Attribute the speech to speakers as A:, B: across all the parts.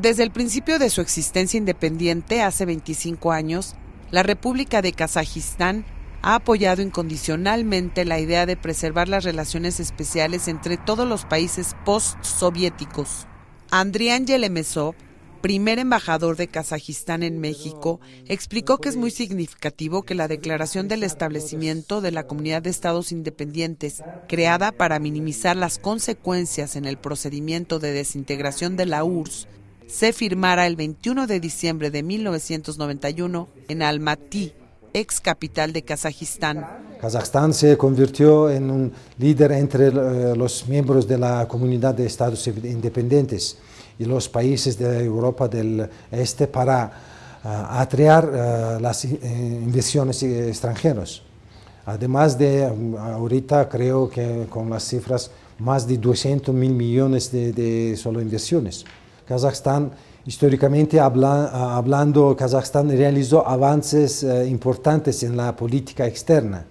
A: Desde el principio de su existencia independiente hace 25 años, la República de Kazajistán ha apoyado incondicionalmente la idea de preservar las relaciones especiales entre todos los países postsoviéticos. Andrián Yelemesov, primer embajador de Kazajistán en México, explicó que es muy significativo que la declaración del establecimiento de la Comunidad de Estados Independientes, creada para minimizar las consecuencias en el procedimiento de desintegración de la URSS, se firmara el 21 de diciembre de 1991 en Almaty, ex capital de Kazajistán.
B: Kazajistán se convirtió en un líder entre eh, los miembros de la comunidad de estados independientes y los países de Europa del Este para eh, atraer eh, las inversiones extranjeras. Además de mm, ahorita creo que con las cifras más de 200 mil millones de solo inversiones. Kazajstán, históricamente hablando, Kazajstán realizó avances eh, importantes en la política externa.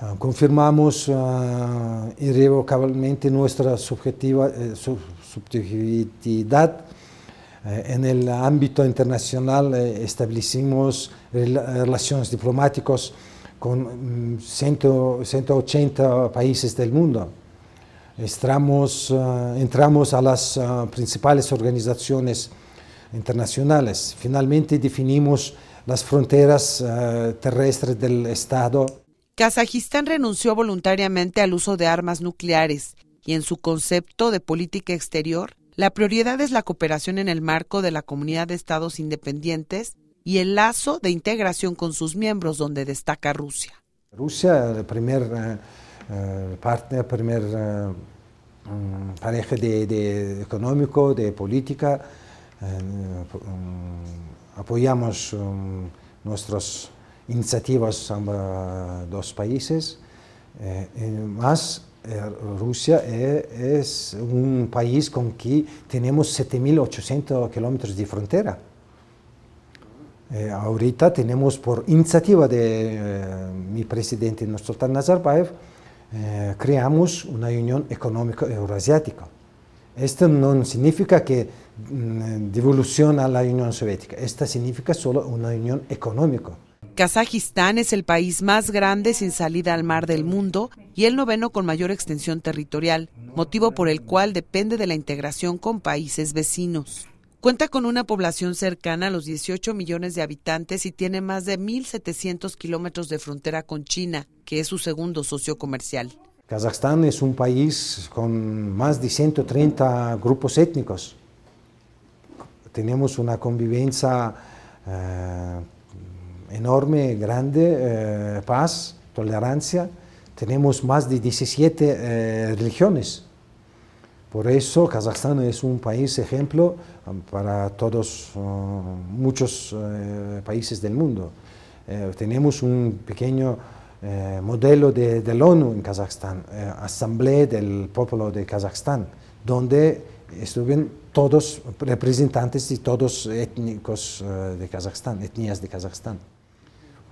B: Ah, confirmamos ah, irrevocablemente nuestra eh, subjetividad eh, en el ámbito internacional establecimos relaciones diplomáticas con 180 mm, países del mundo. Eh, entramos a las eh, principales organizaciones internacionales. Finalmente definimos las fronteras eh, terrestres del Estado.
A: Kazajistán renunció voluntariamente al uso de armas nucleares y en su concepto de política exterior, la prioridad es la cooperación en el marco de la Comunidad de Estados Independientes y el lazo de integración con sus miembros, donde destaca Rusia.
B: Rusia, el primer eh, partner, primer eh, mm, pareja de, económico, de política. Eh, mm, apoyamos mm, nuestras iniciativas ambos dos países. más, Rusia e, es un país con que tenemos 7.800 kilómetros de frontera. ahorita tenemos por iniciativa de mi presidente Nursultan Nazarbayev eh, creamos una unión económica euroasiática. Esto no significa que mm, devoluciona a la Unión Soviética, esto significa solo una unión económica.
A: Kazajistán es el país más grande sin salida al mar del mundo y el noveno con mayor extensión territorial, motivo por el cual depende de la integración con países vecinos. Cuenta con una población cercana a los 18 millones de habitantes y tiene más de 1.700 kilómetros de frontera con China, que es su segundo socio comercial.
B: Kazajstán es un país con más de 130 grupos étnicos. Tenemos una convivencia eh, enorme, grande, eh, paz, tolerancia. Tenemos más de 17 eh, religiones. Por eso Kazajstán es un país ejemplo um, para todos, uh, muchos uh, países del mundo. Eh, tenemos un pequeño eh, modelo de, la ONU en Kazajstán, eh, Asamblea del Pueblo de Kazajstán, donde estuvieron todos representantes y todos étnicos uh, de Kazajstán, etnias de Kazajstán.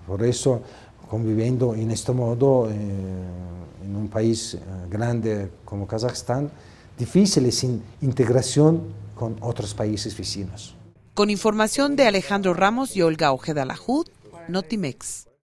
B: Por eso, conviviendo en este modo en un país grande como Kazajstán, difíciles sin integración con otros países vecinos.
A: Con información de Alejandro Ramos y Olga Ojeda Lajud, Notimex.